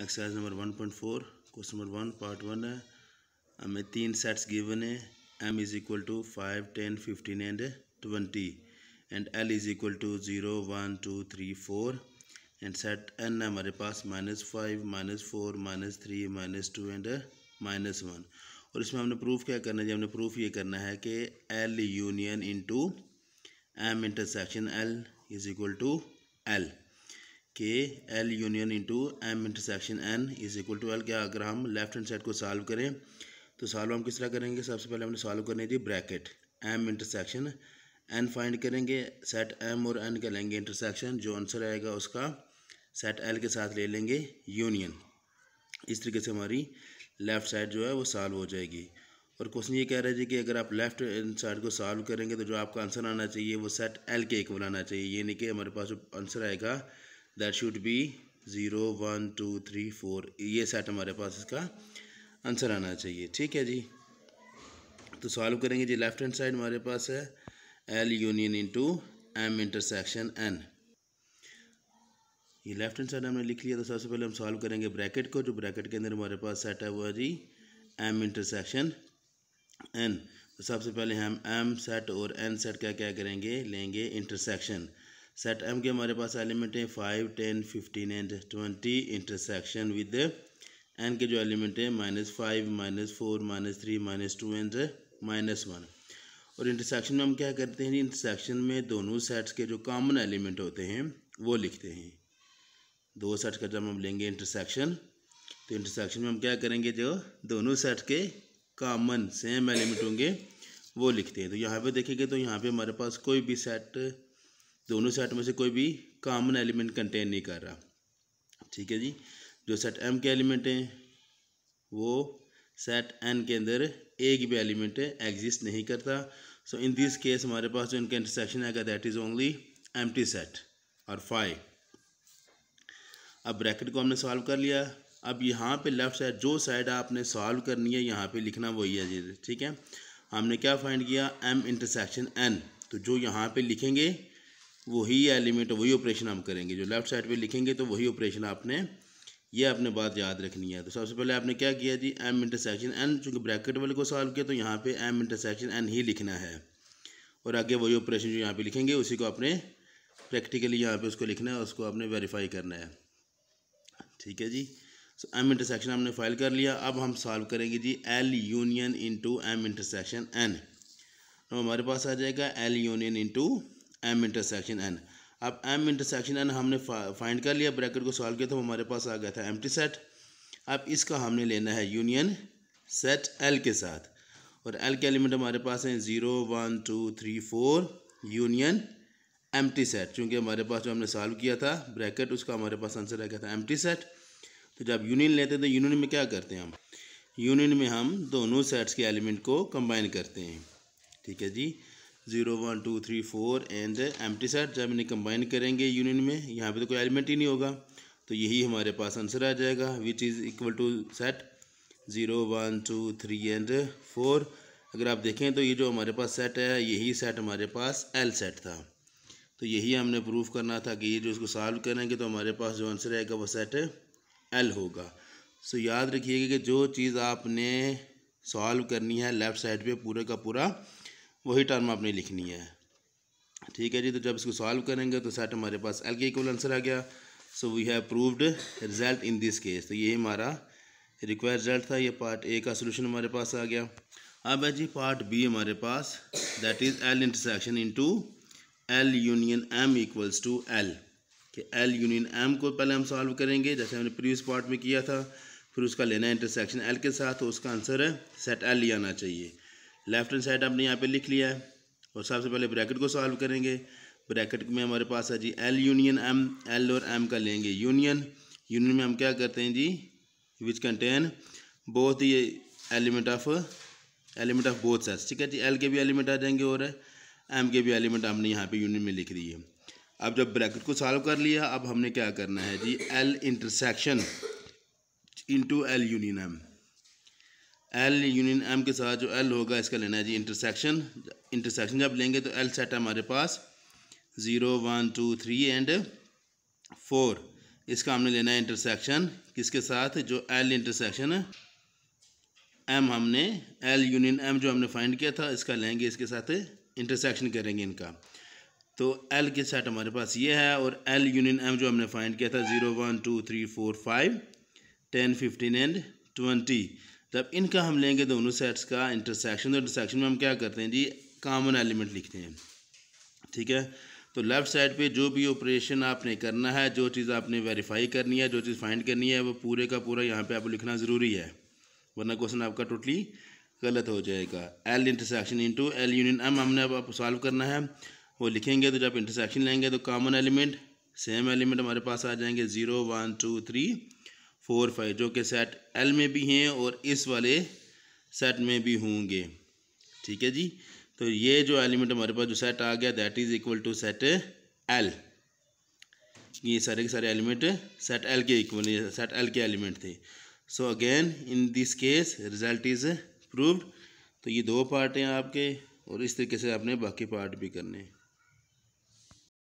exercise number one point four question number one part one है हमें तीन sets given है M is equal to five ten fifteen and twenty and L is equal to zero one two three four and set N हमारे पास minus five minus four minus three minus two and minus one और इसमें हमने proof क्या करना है हमने proof ये करना है कि L union into M intersection L is equal to L के L union into M intersection N is equal to L क्या अगर हम लेफ्ट हैंड साइड को सॉल्व करें तो सॉल्व हम किस तरह करेंगे सबसे पहले हमने सॉल्व करनी थी bracket M intersection N find करेंगे सेट एम और एन का लेंगे इंटरसेक्शन जो आंसर आएगा उसका सेट एल के साथ ले लेंगे यूनियन इस तरीके से हमारी लेफ़्ट साइड जो है वो सॉल्व हो जाएगी और क्वेश्चन ये कह रहे थे कि अगर आप लेफ्ट साइड को सॉल्व करेंगे तो जो आपका आंसर आना चाहिए वो सेट एल के इक्वल आना चाहिए ये नहीं कि हमारे पास जो आंसर आएगा that should be zero one two three four ये सेट हमारे पास इसका आंसर आना चाहिए ठीक है जी तो सॉल्व करेंगे जी लेफ्ट हैंड साइड हमारे पास है L union into M intersection N ये लेफ्ट हैंड साइड हमने लिख लिया तो सबसे पहले हम सॉल्व करेंगे ब्रैकेट को जो ब्रैकेट के अंदर हमारे पास सेट है वो है जी एम इंटरसेक्शन एन तो सबसे पहले हम एम सेट और एन सेट का क्या करेंगे लेंगे इंटरसेक्शन सेट एम के हमारे पास एलिमेंट हैं five ten fifteen and twenty intersection with N के जो एलिमेंट हैं minus five minus four minus three minus two and minus one और इंटरसेक्शन में हम क्या करते हैं इंटरसेक्शन में दोनों सेट्स के जो कॉमन एलिमेंट होते हैं वो लिखते हैं दो सेट का जब हम लेंगे इंटरसेक्शन तो इंटरसेक्शन में हम क्या करेंगे जो दोनों सेट के कॉमन सेम एलिमेंट होंगे वो लिखते हैं तो यहाँ पे देखेंगे तो यहाँ पे हमारे पास कोई भी सेट दोनों सेट में से कोई भी कॉमन एलिमेंट कंटेन नहीं कर रहा ठीक है जी जो सेट एम के एलिमेंट हैं वो सेट एन के अंदर एक भी एलिमेंट एग्जिस्ट नहीं करता सो इन दिस केस हमारे पास जो इनका इंटरसेक्शन आएगा that is only M set और फाइव अब ब्रैकेट को हमने सॉल्व कर लिया अब यहाँ पे लेफ़्ट साइड जो साइड आपने सॉल्व करनी है यहाँ पे लिखना वही है जी ठीक है हमने क्या फाइंड किया एम इंटरसेक्शन एन तो जो यहाँ पे लिखेंगे वही एलिमेंट वही ऑपरेशन हम करेंगे जो लेफ्ट साइड पे लिखेंगे तो वही ऑपरेशन आपने ये आपने बात याद रखनी है तो सबसे पहले आपने क्या किया जी एम इंटरसेक्शन एन चूँकि ब्रैकेट वाले को सॉल्व किया तो यहाँ पे एम इंटरसेक्शन एन ही लिखना है और आगे वही ऑपरेशन जो यहाँ पे लिखेंगे उसी को आपने प्रैक्टिकली यहाँ पे उसको लिखना है उसको आपने वेरीफाई करना है ठीक है जी सो एम इंटरसेक्शन हमने फाइल कर लिया अब हम सॉल्व करेंगे जी L union into M intersection N हमारे पास आ जाएगा L union into M intersection N अब एम इंटरसेक्शन एन हमने फाइंड कर लिया ब्रैकेट को सॉल्व किया तो हमारे पास आ गया था एम सेट अब इसका हमने लेना है यूनियन सेट एल के साथ और एल के एलिमेंट हमारे पास हैं zero one two three four union M set चूँकि हमारे पास जो हमने सॉल्व किया था ब्रैकेट उसका हमारे पास आंसर आ गया था एम सेट तो जब यूनियन लेते हैं तो यूनियन में क्या करते हैं हम यूनियन में हम दोनों सेट्स के एलिमेंट को कंबाइन करते हैं ठीक है जी zero one two three four and M T set जब इन्हें कंबाइन करेंगे यूनियन में यहाँ पे तो कोई एलिमेंट ही नहीं होगा तो यही हमारे पास आंसर आ जाएगा which is equal to set zero one two three and four अगर आप देखें तो ये जो हमारे पास सेट है यही सेट हमारे पास एल सेट था तो यही हमने प्रूफ करना था कि ये जो इसको सॉल्व करेंगे तो हमारे पास जो आंसर आएगा वो सेट एल होगा सो याद रखिएगा कि जो चीज़ आपने सॉल्व करनी है लेफ़्ट साइड पे पूरे का पूरा वही टर्म आपने लिखनी है ठीक है जी तो जब इसको सॉल्व करेंगे तो सेट हमारे पास एल के इक्वल आंसर आ गया so we have proved result in this case तो ये हमारा रिक्वायर रिजल्ट था ये पार्ट ए का सोल्यूशन हमारे पास आ गया अब है जी पार्ट बी हमारे पास that is L intersection into L union M equals to L कि एल यूनियन एम को पहले हम सॉल्व करेंगे जैसे हमने प्रीवियस पार्ट में किया था फिर उसका लेना है इंटरसेक्शन एल के साथ तो उसका आंसर है सेट एल ही आना चाहिए लेफ्ट हैंड साइड आपने यहाँ पे लिख लिया है और सबसे पहले ब्रैकेट को सॉल्व करेंगे ब्रैकेट में हमारे पास है जी एल यूनियन एम एल और एम का लेंगे यूनियन यूनियन में हम क्या करते हैं जी विच कंटेन बोथ ये element of element of both sets ठीक है जी एल के भी एलिमेंट आ जाएंगे और एम के भी एलिमेंट हमने यहाँ पे यूनियन में लिख दी है अब जब ब्रैकेट को सॉल्व कर लिया अब हमने क्या करना है जी L intersection into L union M L union M के साथ जो एल होगा इसका लेना है जी इंटरसेक्शन इंटरसेक्शन जब लेंगे तो एल सेट हमारे पास zero one two three and four इसका हमने लेना है इंटरसेक्शन किसके साथ जो एल इंटरसेक्शन एम हमने एल यूनियन एम जो हमने फाइंड किया था इसका लेंगे इसके साथ इंटरसेक्शन करेंगे इनका तो एल के सेट हमारे पास ये है और एल यूनियन एम जो हमने फाइंड किया था zero one two three four five ten fifteen and twenty जब इनका हम लेंगे दोनों सेट्स का इंटरसेक्शन तो इंटरसेक्शन में हम क्या करते हैं जी कामन एलिमेंट लिखते हैं ठीक है तो लेफ़्ट साइड पे जो भी ऑपरेशन आपने करना है जो चीज़ आपने वेरीफाई करनी है जो चीज़ फाइंड करनी है वो पूरे का पूरा यहाँ पे आपको लिखना ज़रूरी है वरना क्वेश्चन आपका टोटली गलत हो जाएगा L intersection into L union M हमने अब आपको सॉल्व करना है वो लिखेंगे तो जब इंटरसेक्शन लेंगे तो कॉमन एलिमेंट सेम एलिमेंट हमारे पास आ जाएंगे zero one two three four five जो कि सेट एल में भी हैं और इस वाले सेट में भी होंगे ठीक है जी तो ये जो एलिमेंट हमारे पास जो सेट आ गया that is equal to set L ये सारे के सारे एलिमेंट सेट एल के इक्वल सेट एल के एलिमेंट थे so again in this case result is proved तो ये दो पार्ट हैं आपके और इस तरीके से आपने बाकी पार्ट भी करने हैं